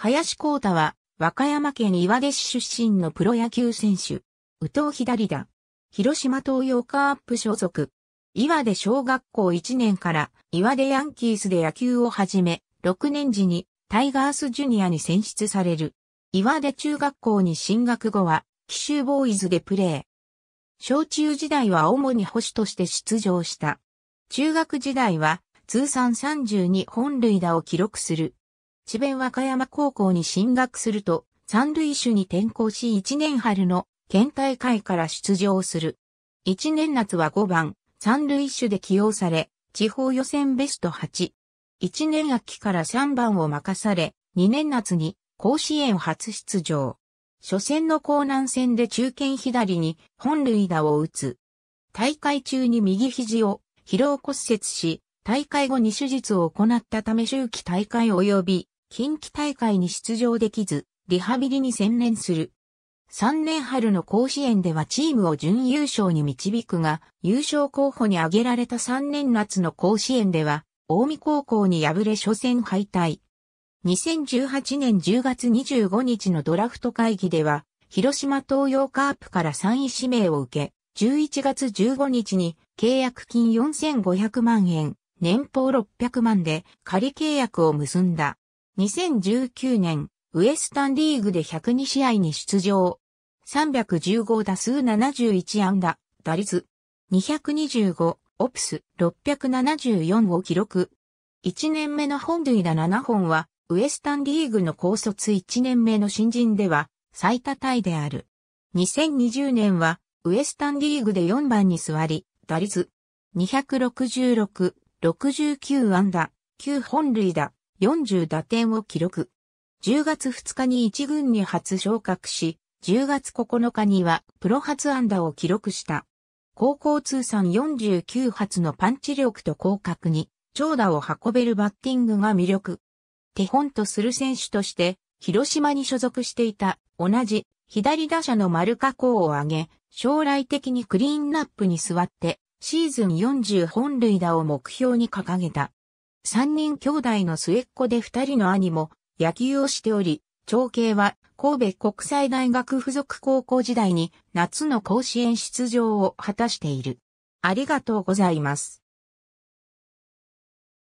林光太は、和歌山県岩出市出身のプロ野球選手。宇藤左打。広島東洋カープ所属。岩出小学校1年から岩出ヤンキースで野球を始め、6年時にタイガースジュニアに選出される。岩出中学校に進学後は、奇州ボーイズでプレー。小中時代は主に保守として出場した。中学時代は通算32本塁打を記録する智弁和歌山高校に進学すると、三塁手に転校し1年春の県大会から出場する。1年夏は5番、三塁手で起用され、地方予選ベスト8。1年秋から3番を任され、2年夏に甲子園初出場。初戦の江南戦で中堅左に本塁打を打つ。大会中に右肘を疲労骨折し、大会後に手術を行ったため周期大会及び近畿大会に出場できず、リハビリに専念する。3年春の甲子園ではチームを準優勝に導くが、優勝候補に挙げられた3年夏の甲子園では、大見高校に敗れ初戦敗退。2018年10月25日のドラフト会議では、広島東洋カープから3位指名を受け、11月15日に契約金4500万円、年俸600万で仮契約を結んだ。2019年、ウエスタンリーグで102試合に出場。315打数71安打、打率225、オプス674を記録。1年目の本塁打7本は、ウエスタンリーグの高卒1年目の新人では最多タイである。2020年は、ウエスタンリーグで4番に座り、打率266、69安打、9本塁打、40打点を記録。10月2日に1軍に初昇格し、10月9日にはプロ初安打を記録した。高校通算49発のパンチ力と広角に長打を運べるバッティングが魅力。手本とする選手として、広島に所属していた同じ左打者の丸加工を上げ、将来的にクリーンナップに座って、シーズン40本塁打を目標に掲げた。三人兄弟の末っ子で二人の兄も野球をしており、長兄は神戸国際大学附属高校時代に夏の甲子園出場を果たしている。ありがとうございます。